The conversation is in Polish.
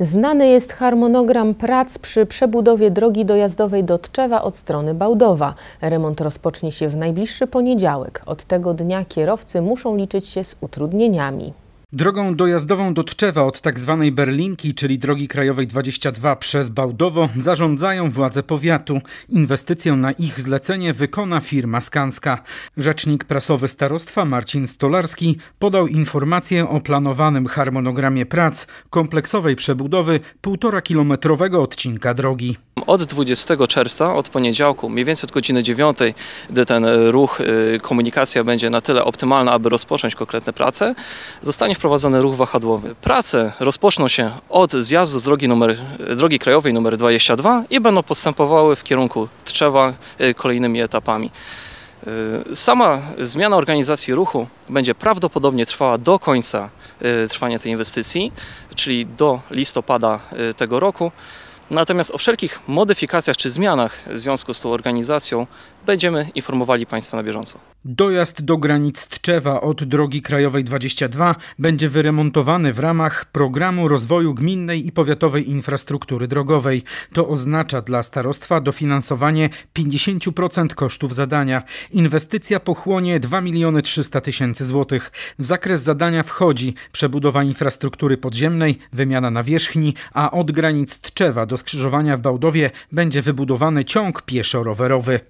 Znany jest harmonogram prac przy przebudowie drogi dojazdowej do Tczewa od strony Bałdowa. Remont rozpocznie się w najbliższy poniedziałek. Od tego dnia kierowcy muszą liczyć się z utrudnieniami. Drogą dojazdową do Tczewa od tzw. Tak Berlinki, czyli drogi krajowej 22 przez Bałdowo, zarządzają władze powiatu. Inwestycję na ich zlecenie wykona firma Skanska. Rzecznik prasowy starostwa Marcin Stolarski podał informację o planowanym harmonogramie prac kompleksowej przebudowy 1,5-kilometrowego odcinka drogi. Od 20 czerwca, od poniedziałku, mniej więcej od godziny 9, gdy ten ruch, y, komunikacja będzie na tyle optymalna, aby rozpocząć konkretne prace, zostanie przeprowadzony ruch wahadłowy. Prace rozpoczną się od zjazdu z drogi, numer, drogi krajowej nr 22 i będą postępowały w kierunku Trzewa y, kolejnymi etapami. Y, sama zmiana organizacji ruchu będzie prawdopodobnie trwała do końca y, trwania tej inwestycji, czyli do listopada tego roku. Natomiast o wszelkich modyfikacjach czy zmianach w związku z tą organizacją będziemy informowali Państwa na bieżąco. Dojazd do granic Tczewa od drogi krajowej 22 będzie wyremontowany w ramach programu rozwoju gminnej i powiatowej infrastruktury drogowej. To oznacza dla starostwa dofinansowanie 50% kosztów zadania. Inwestycja pochłonie 2 miliony 300 tysięcy złotych. W zakres zadania wchodzi przebudowa infrastruktury podziemnej, wymiana nawierzchni, a od granic Tczewa do skrzyżowania w Bałdowie będzie wybudowany ciąg pieszo-rowerowy.